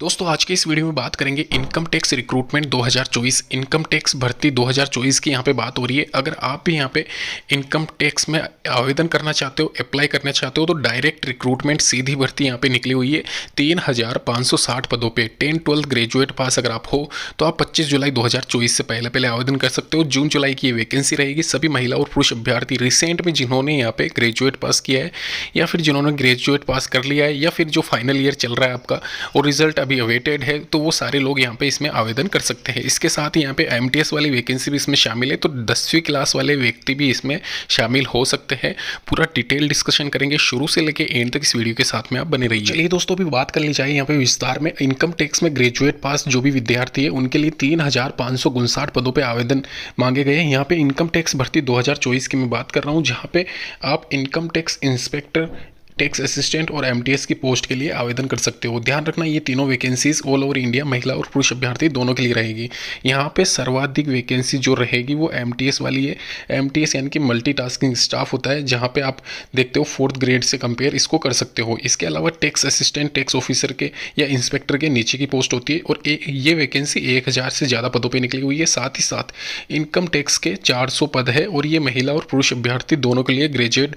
दोस्तों आज के इस वीडियो में बात करेंगे income tax recruitment 2024 income tax भर्ती 2024 की यहाँ पे बात हो रही है अगर आप भी यहाँ पे इनकम टैक्स में आवेदन करना चाहते हो अप्लाई करना चाहते हो तो डायरेक्ट रिक्रूटमेंट सीधी भर्ती यहाँ पे निकली हुई है तीन हज़ार पाँच सौ साठ पदों पे टेन ट्वेल्थ ग्रेजुएट पास अगर आप हो तो आप पच्चीस जुलाई दो से पहले पहले आवेदन कर सकते हो जून जुलाई की वैकेंसी रहेगी सभी महिला और पुरुष अभ्यर्थी रिसेंट में जिन्होंने यहाँ पे ग्रेजुएट पास किया है या फिर जिन्होंने ग्रेजुएट पास कर लिया है या फिर जो फाइनल ईयर चल रहा है आपका और रिजल्ट अभी अवेटेड है तो वो सारे लोग यहाँ पे इसमें आवेदन कर सकते हैं इसके साथ ही यहाँ पे एम वाली वैकेंसी भी इसमें शामिल है तो दसवीं क्लास वाले व्यक्ति भी इसमें शामिल हो सकते हैं पूरा डिटेल डिस्कशन करेंगे शुरू से लेके एंड तक इस वीडियो के साथ में आप बने रहिए चलिए दोस्तों अभी बात कर ली जाए यहाँ पे विस्तार में इनकम टैक्स में ग्रेजुएट पास जो भी विद्यार्थी है उनके लिए तीन पदों पर आवेदन मांगे गए हैं यहाँ पे इनकम टैक्स भर्ती 2024 की मैं बात कर रहा हूँ जहाँ पे आप income tax inspector tax assistant और एम की पोस्ट के लिए आवेदन कर सकते हो ध्यान रखना ये तीनों वैकेंसीज ऑल ओवर इंडिया महिला और पुरुष अभ्यर्थी दोनों के लिए रहेगी यहाँ पे सर्वाधिक वैकेंसी जो रहेगी वो एम वाली है एम यानी कि मल्टी स्टाफ होता है जहाँ पे आप देखते हो फोर्थ ग्रेड से कंपेयर इसको कर सकते हो इसके अलावा टैक्स असिस्टेंट टैक्स ऑफिसर के या इंस्पेक्टर के नीचे की पोस्ट होती है और ए, ये वैकेंसी एक हज़ार से ज़्यादा पदों पर निकली हुई है साथ ही साथ इनकम टैक्स के चार पद है और ये महिला और पुरुष अभ्यर्थी दोनों के लिए ग्रेजुएट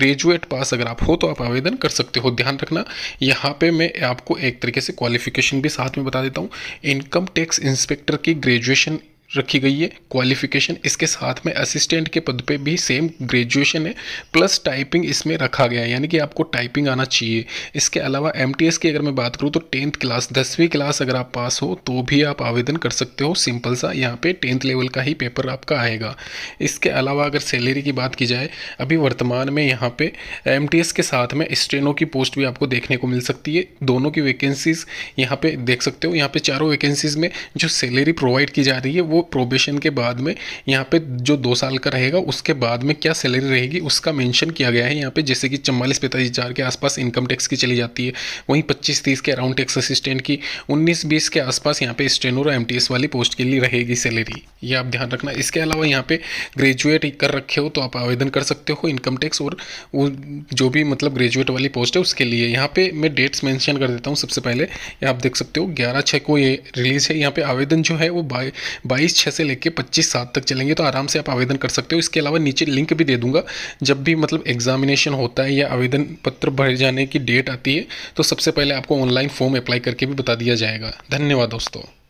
ग्रेजुएट पास अगर आप हो तो आप आवेदन कर सकते हो ध्यान रखना यहाँ पे मैं आपको एक तरीके से क्वालिफिकेशन भी साथ में बता देता हूँ इनकम टैक्स इंस्पेक्टर की ग्रेजुएशन रखी गई है क्वालिफिकेशन इसके साथ में असिस्टेंट के पद पे भी सेम ग्रेजुएशन है प्लस टाइपिंग इसमें रखा गया है यानी कि आपको टाइपिंग आना चाहिए इसके अलावा एम की अगर मैं बात करूँ तो टेंथ क्लास दसवीं क्लास अगर आप पास हो तो भी आप आवेदन कर सकते हो सिंपल सा यहाँ पे टेंथ लेवल का ही पेपर आपका आएगा इसके अलावा अगर सैलरी की बात की जाए अभी वर्तमान में यहाँ पर एम के साथ में स्ट्रेनों की पोस्ट भी आपको देखने को मिल सकती है दोनों की वैकेंसीज़ यहाँ पर देख सकते हो यहाँ पर चारों वैकेंसीज़ में जो सैलरी प्रोवाइड की जा रही है वो प्रोबेशन के बाद में यहाँ पे जो दो साल का रहेगा उसके बाद में क्या सैलरी रहेगी उसका मेंशन किया गया है यहाँ पे जैसे कि चम्बालीस पैंतालीस हज़ार के आसपास इनकम टैक्स की चली जाती है वहीं पच्चीस तीस के अराउंड टैक्स असिस्टेंट की उन्नीस बीस के आसपास यहाँ पे स्टेनोर और एम वाली पोस्ट के लिए रहेगी सैलरी ये आप ध्यान रखना इसके अलावा यहाँ पे ग्रेजुएट कर रखे हो तो आप आवेदन कर सकते हो इनकम टैक्स और जो भी मतलब ग्रेजुएट वाली पोस्ट है उसके लिए यहाँ पे मैं डेट्स मेंशन कर देता हूँ सबसे पहले आप देख सकते हो ग्यारह छः को ये रिलीज़ है यहाँ पे आवेदन जो है वो बाईस इक्कीस छः से लेकर पच्चीस सात तक चलेंगे तो आराम से आप आवेदन कर सकते हो इसके अलावा नीचे लिंक भी दे दूंगा जब भी मतलब एग्जामिनेशन होता है या आवेदन पत्र भरे जाने की डेट आती है तो सबसे पहले आपको ऑनलाइन फॉर्म अप्लाई करके भी बता दिया जाएगा धन्यवाद दोस्तों